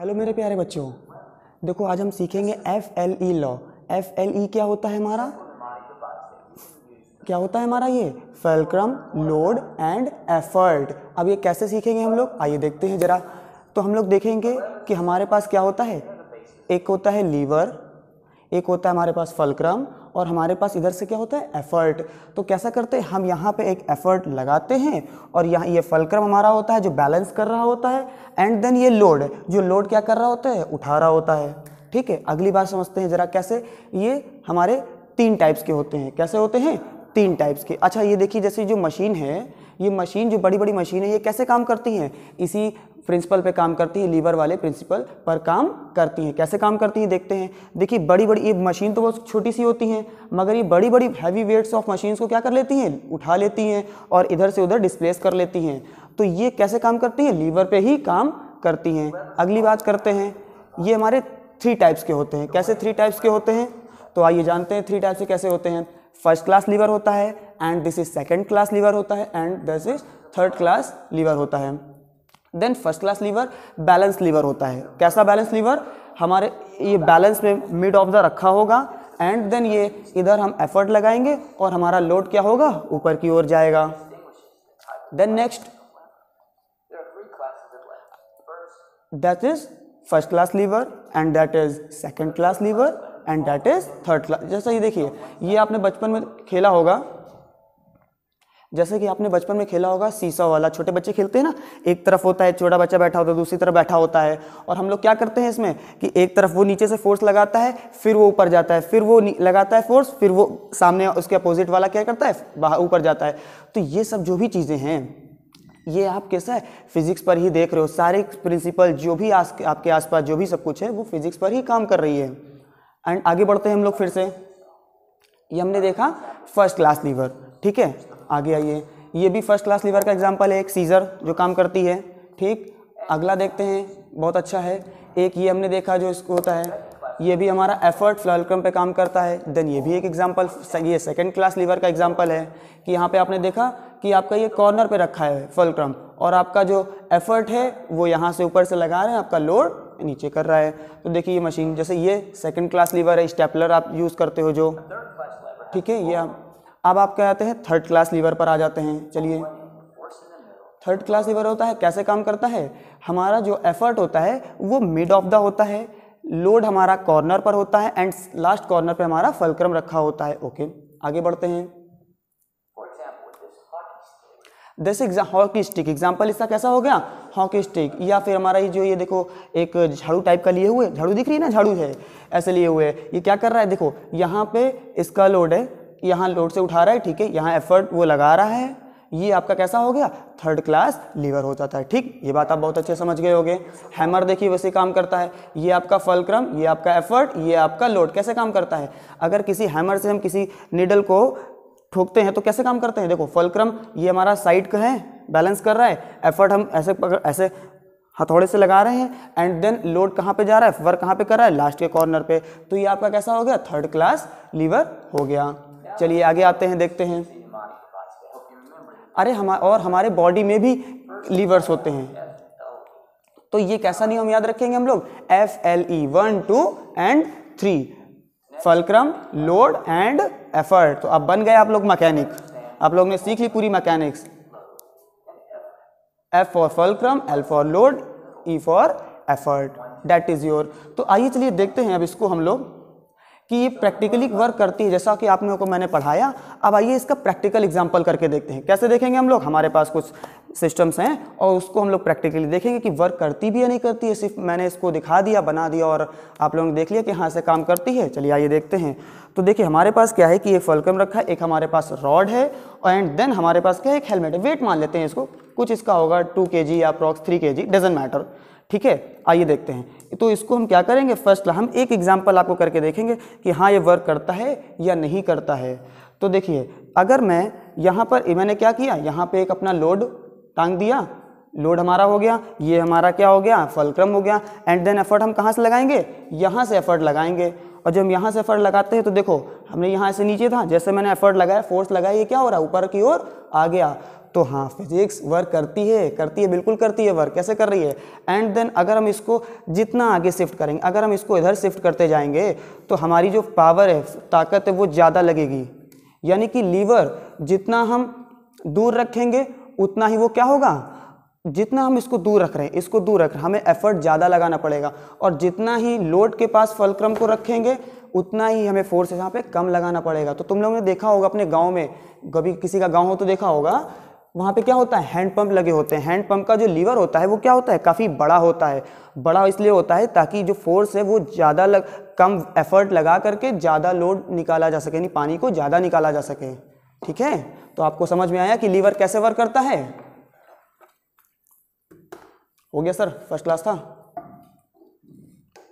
hello मेरे प्यारे बच्चों देखो आज हम सीखेंगे F L E law F L E क्या होता है हमारा क्या होता है हमारा ये फेलक्रम लोड एंड एफर्ट अब ये कैसे सीखेंगे हम लोग आइए देखते हैं ज़रा तो हम लोग देखेंगे कि हमारे पास क्या होता है एक होता है लीवर एक होता है हमारे पास फलक्रम और हमारे पास इधर से क्या होता है एफर्ट तो कैसा करते हैं हम यहाँ पे एक एफर्ट लगाते हैं और यहाँ ये फलक्रम हमारा होता है जो बैलेंस कर रहा होता है एंड देन ये लोड जो लोड क्या कर रहा होता है उठा रहा होता है ठीक है अगली बार समझते हैं ज़रा कैसे ये हमारे तीन टाइप्स के होते हैं कैसे होते हैं तीन टाइप्स के अच्छा ये देखिए जैसे जो मशीन है ये मशीन जो बड़ी बड़ी मशीन है ये कैसे काम करती हैं इसी प्रिंसिपल पे काम करती है लीवर वाले प्रिंसिपल पर काम करती हैं कैसे काम करती हैं देखते हैं देखिए बड़ी बड़ी ये मशीन तो बहुत छोटी सी होती हैं मगर ये बड़ी बड़ी हैवी वेट्स ऑफ मशीन्स को क्या कर लेती हैं उठा लेती हैं और इधर से उधर डिस्प्लेस कर लेती हैं तो ये कैसे काम करती हैं लीवर पर ही काम करती हैं अगली बात करते हैं ये हमारे थ्री टाइप्स के होते हैं कैसे थ्री टाइप्स के होते हैं तो आइए जानते हैं थ्री टाइप्स के कैसे होते हैं फर्स्ट क्लास लीवर होता है and this is second class lever होता है and this is third class lever होता है then first class lever balance lever होता है कैसा बैलेंस लीवर हमारे ये बैलेंस में मिड ऑफ द रखा होगा एंड देन ये इधर हम एफर्ट लगाएंगे और हमारा लोड क्या होगा ऊपर की ओर जाएगा then next that is first class lever and that is second class lever and that is third class जैसा ये देखिए ये आपने बचपन में खेला होगा जैसे कि आपने बचपन में खेला होगा सीसा वाला छोटे बच्चे खेलते हैं ना एक तरफ होता है छोटा बच्चा बैठा होता है दूसरी तरफ बैठा होता है और हम लोग क्या करते हैं इसमें कि एक तरफ वो नीचे से फोर्स लगाता है फिर वो ऊपर जाता है फिर वो लगाता है फोर्स फिर वो सामने उसके अपोजिट वाला क्या करता है ऊपर जाता है तो ये सब जो भी चीज़ें हैं ये आप कैसा है फिजिक्स पर ही देख रहे हो सारे प्रिंसिपल जो भी आस, आपके आसपास जो भी सब कुछ है वो फिजिक्स पर ही काम कर रही है एंड आगे बढ़ते हैं हम लोग फिर से ये हमने देखा फर्स्ट क्लास लीवर ठीक है आगे आइए ये भी फर्स्ट क्लास लीवर का एग्जाम्पल है एक सीज़र जो काम करती है ठीक अगला देखते हैं बहुत अच्छा है एक ये हमने देखा जो इसको होता है ये भी हमारा एफर्ट फ्लक्रम पे काम करता है देन ये भी एक एग्जाम्पल ये सेकेंड क्लास लीवर का एग्जाम्पल है कि यहाँ पे आपने देखा कि आपका ये कॉर्नर पे रखा है फ्लॉलक्रम और आपका जो एफर्ट है वो यहाँ से ऊपर से लगा रहे हैं आपका लोड नीचे कर रहा है तो देखिए ये मशीन जैसे ये सेकेंड क्लास लीवर है स्टेपलर आप यूज़ करते हो जो ठीक है ये आप अब आप क्या आते हैं थर्ड क्लास लीवर पर आ जाते हैं चलिए थर्ड क्लास लीवर होता है कैसे काम करता है हमारा जो एफर्ट होता है वो मिड ऑफ द होता है लोड हमारा कॉर्नर पर होता है एंड लास्ट कॉर्नर पे हमारा फलक्रम रखा होता है ओके आगे बढ़ते हैं जैसे हॉकी स्टिक एग्जाम्पल इसका कैसा हो गया हॉकी स्टिक या फिर हमारा ये जो ये देखो एक झाड़ू टाइप का लिए हुए झाड़ू दिख रही है ना झाड़ू है ऐसे लिए हुए ये क्या कर रहा है देखो यहाँ पे इसका लोड है यहाँ लोड से उठा रहा है ठीक है यहाँ एफर्ट वो लगा रहा है ये आपका कैसा हो गया थर्ड क्लास लीवर हो जाता है ठीक ये बात आप बहुत अच्छे समझ गए होंगे हैमर देखिए वैसे काम करता है ये आपका फलक्रम ये आपका एफर्ट ये आपका लोड कैसे काम करता है अगर किसी हैमर से हम किसी निडल को ठोकते हैं तो कैसे काम करते हैं देखो फलक्रम ये हमारा साइड का है बैलेंस कर रहा है एफर्ट हम ऐसे पकड़ ऐसे हथौड़े से लगा रहे हैं एंड देन लोड कहाँ पे जा रहा है वर्क कहाँ पे कर रहा है लास्ट के कॉर्नर पे तो ये आपका कैसा हो गया थर्ड क्लास लीवर हो गया चलिए आगे आते हैं देखते हैं अरे हम और हमारे बॉडी में भी लीवर्स होते हैं तो ये कैसा नियम याद रखेंगे हम लोग F L E one two and three fulcrum load and effort तो अब बन गए आप लोग मैकेनिक आप लोग ने सीख ली पूरी mechanics F for fulcrum L for load E for effort that is your तो आइए चलिए देखते हैं अब इसको हम लोग कि ये प्रैक्टिकली वर्क करती है जैसा कि आप लोगों को मैंने पढ़ाया अब आइए इसका प्रैक्टिकल एग्जाम्पल करके देखते हैं कैसे देखेंगे हम लोग हमारे पास कुछ सिस्टम्स हैं और उसको हम लोग प्रैक्टिकली देखेंगे कि वर्क करती भी या नहीं करती है सिर्फ मैंने इसको दिखा दिया बना दिया और आप लोगों ने देख लिया कि हाँ से काम करती है चलिए आइए देखते हैं तो देखिए हमारे पास क्या है कि एक फलकम रखा है एक हमारे पास रॉड है और एंड देन हमारे पास क्या है एक हेलमेट है वेट मान लेते हैं इसको कुछ इसका होगा टू के जी या अप्रॉक्स थ्री के जी डजेंट मैटर ठीक है आइए देखते हैं तो इसको हम क्या करेंगे फर्स्ट हम एक एग्जाम्पल आपको करके देखेंगे कि हाँ ये वर्क करता है या नहीं करता है तो देखिए अगर मैं यहाँ पर मैंने क्या किया यहाँ पे एक अपना लोड टांग दिया लोड हमारा हो गया ये हमारा क्या हो गया फलक्रम हो गया एंड देन एफर्ट हम कहाँ से लगाएंगे यहाँ से एफर्ट लगाएंगे और जब हम यहाँ से एफर्ट लगाते हैं तो देखो हमने यहाँ से नीचे था जैसे मैंने एफर्ट लगाया फोर्स लगाया ये क्या हो रहा है ऊपर की ओर आ गया तो हाँ फिजिक्स वर्क करती है करती है बिल्कुल करती है वर्क कैसे कर रही है एंड देन अगर हम इसको जितना आगे शिफ्ट करेंगे अगर हम इसको इधर शिफ्ट करते जाएंगे तो हमारी जो पावर है ताकत है वो ज़्यादा लगेगी यानी कि लीवर जितना हम दूर रखेंगे उतना ही वो क्या होगा जितना हम इसको दूर रख रहे हैं इसको दूर रख रहे हैं हमें एफर्ट ज़्यादा लगाना पड़ेगा और जितना ही लोड के पास फलक्रम को रखेंगे उतना ही हमें फोर्स यहाँ पे कम लगाना पड़ेगा तो तुम लोगों ने देखा होगा अपने गांव में कभी किसी का गांव हो तो देखा होगा वहाँ पे क्या होता है हैंड पंप लगे होते हैं हैंड पंप का जो लीवर होता है वो क्या होता है काफ़ी बड़ा होता है बड़ा इसलिए होता है ताकि जो फोर्स है वो ज़्यादा लग कम एफर्ट लगा करके ज़्यादा लोड निकाला जा सके यानी पानी को ज़्यादा निकाला जा सके ठीक है तो आपको समझ में आया कि लीवर कैसे वर्क करता है हो गया सर फर्स्ट क्लास था